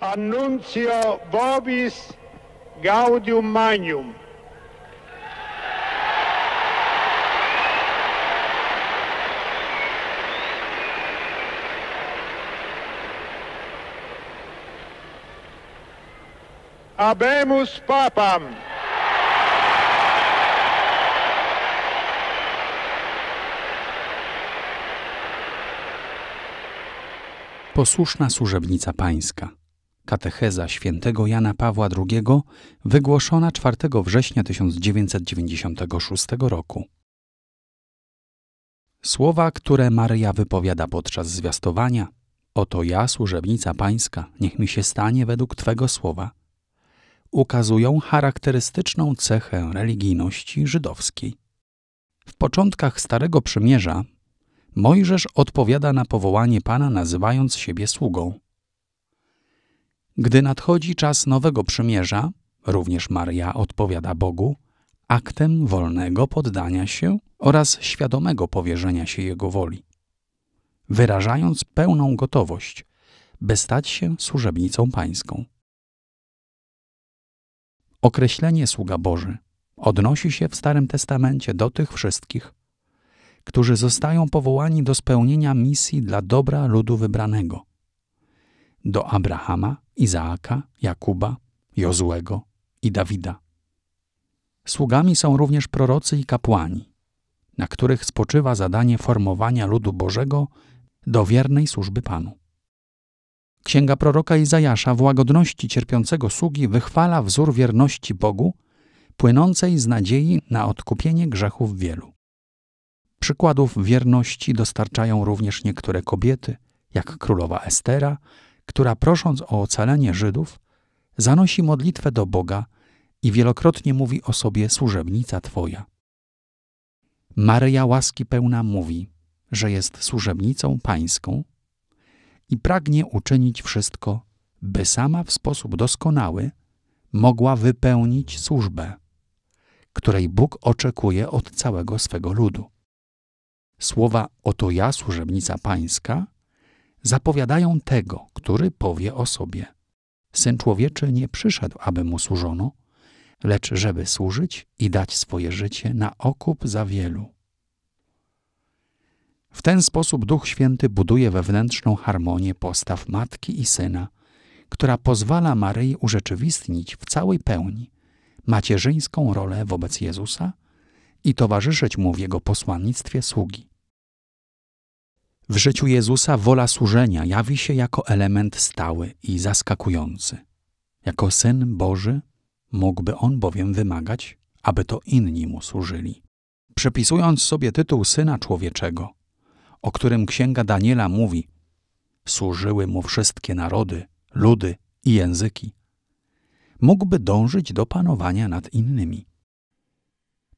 Annuncio Vobis Gaudium Magnum. Abemus Papam. Posłuszna służebnica pańska. Katecheza świętego Jana Pawła II, wygłoszona 4 września 1996 roku. Słowa, które Maryja wypowiada podczas zwiastowania, oto ja, służebnica pańska, niech mi się stanie według Twego słowa, ukazują charakterystyczną cechę religijności żydowskiej. W początkach Starego Przymierza Mojżesz odpowiada na powołanie Pana nazywając siebie sługą – gdy nadchodzi czas nowego przymierza, również Maria odpowiada Bogu aktem wolnego poddania się oraz świadomego powierzenia się Jego woli, wyrażając pełną gotowość, by stać się służebnicą pańską. Określenie sługa Boży odnosi się w Starym Testamencie do tych wszystkich, którzy zostają powołani do spełnienia misji dla dobra ludu wybranego. Do Abrahama, Izaaka, Jakuba, Jozłego i Dawida. Sługami są również prorocy i kapłani, na których spoczywa zadanie formowania ludu Bożego do wiernej służby Panu. Księga proroka Izajasza w łagodności cierpiącego sługi wychwala wzór wierności Bogu, płynącej z nadziei na odkupienie grzechów wielu. Przykładów wierności dostarczają również niektóre kobiety, jak królowa Estera, która prosząc o ocalenie Żydów, zanosi modlitwę do Boga i wielokrotnie mówi o sobie służebnica Twoja. Maryja łaski pełna mówi, że jest służebnicą pańską i pragnie uczynić wszystko, by sama w sposób doskonały mogła wypełnić służbę, której Bóg oczekuje od całego swego ludu. Słowa oto ja, służebnica pańska, zapowiadają tego, który powie o sobie. Syn człowieczy nie przyszedł, aby mu służono, lecz żeby służyć i dać swoje życie na okup za wielu. W ten sposób Duch Święty buduje wewnętrzną harmonię postaw matki i syna, która pozwala Maryi urzeczywistnić w całej pełni macierzyńską rolę wobec Jezusa i towarzyszyć mu w jego posłannictwie sługi. W życiu Jezusa wola służenia jawi się jako element stały i zaskakujący. Jako syn Boży mógłby on bowiem wymagać, aby to inni mu służyli. Przepisując sobie tytuł syna człowieczego, o którym księga Daniela mówi: Służyły mu wszystkie narody, ludy i języki. Mógłby dążyć do panowania nad innymi.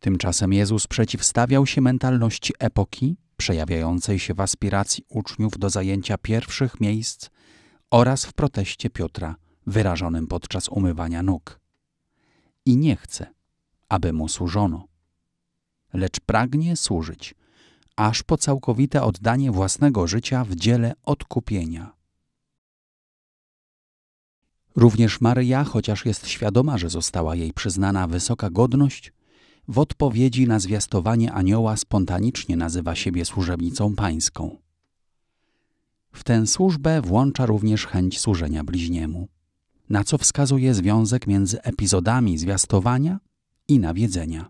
Tymczasem Jezus przeciwstawiał się mentalności epoki przejawiającej się w aspiracji uczniów do zajęcia pierwszych miejsc oraz w proteście Piotra wyrażonym podczas umywania nóg. I nie chce, aby mu służono, lecz pragnie służyć, aż po całkowite oddanie własnego życia w dziele odkupienia. Również Maryja, chociaż jest świadoma, że została jej przyznana wysoka godność, w odpowiedzi na zwiastowanie anioła spontanicznie nazywa siebie służebnicą pańską. W tę służbę włącza również chęć służenia bliźniemu, na co wskazuje związek między epizodami zwiastowania i nawiedzenia.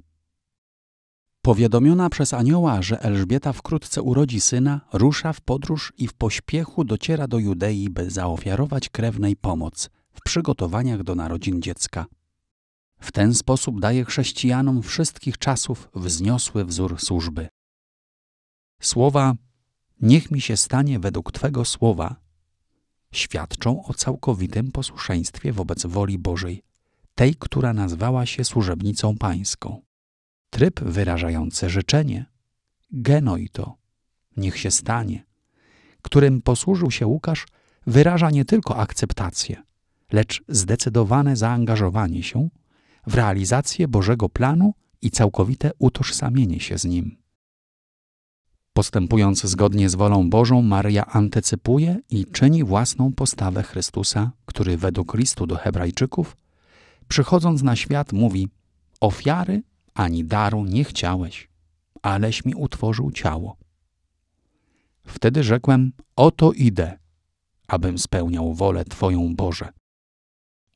Powiadomiona przez anioła, że Elżbieta wkrótce urodzi syna, rusza w podróż i w pośpiechu dociera do Judei, by zaofiarować krewnej pomoc w przygotowaniach do narodzin dziecka. W ten sposób daje chrześcijanom wszystkich czasów wzniosły wzór służby. Słowa Niech mi się stanie według Twego słowa świadczą o całkowitym posłuszeństwie wobec woli Bożej, tej, która nazwała się służebnicą pańską. Tryb wyrażający życzenie, genoito, niech się stanie, którym posłużył się Łukasz, wyraża nie tylko akceptację, lecz zdecydowane zaangażowanie się w realizację Bożego planu i całkowite utożsamienie się z nim. Postępując zgodnie z wolą Bożą, Maria antycypuje i czyni własną postawę Chrystusa, który według listu do Hebrajczyków, przychodząc na świat, mówi: Ofiary ani daru nie chciałeś, aleś mi utworzył ciało. Wtedy rzekłem: Oto idę, abym spełniał wolę Twoją Boże.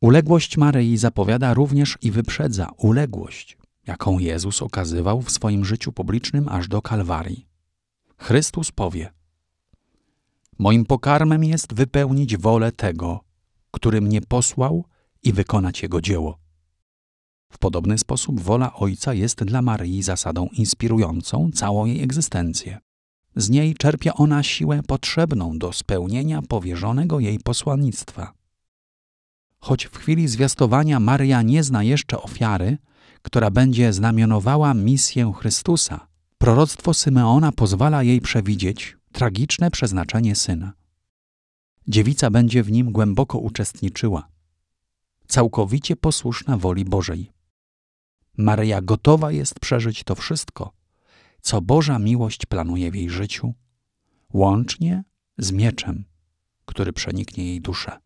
Uległość Maryi zapowiada również i wyprzedza uległość, jaką Jezus okazywał w swoim życiu publicznym aż do Kalwarii. Chrystus powie: Moim pokarmem jest wypełnić wolę tego, który mnie posłał i wykonać jego dzieło. W podobny sposób wola Ojca jest dla Maryi zasadą inspirującą całą jej egzystencję. Z niej czerpie ona siłę potrzebną do spełnienia powierzonego jej posłannictwa choć w chwili zwiastowania Maria nie zna jeszcze ofiary, która będzie znamionowała misję Chrystusa, proroctwo Symeona pozwala jej przewidzieć tragiczne przeznaczenie syna. Dziewica będzie w nim głęboko uczestniczyła, całkowicie posłuszna woli Bożej. Maria gotowa jest przeżyć to wszystko, co Boża miłość planuje w jej życiu, łącznie z mieczem, który przeniknie jej duszę.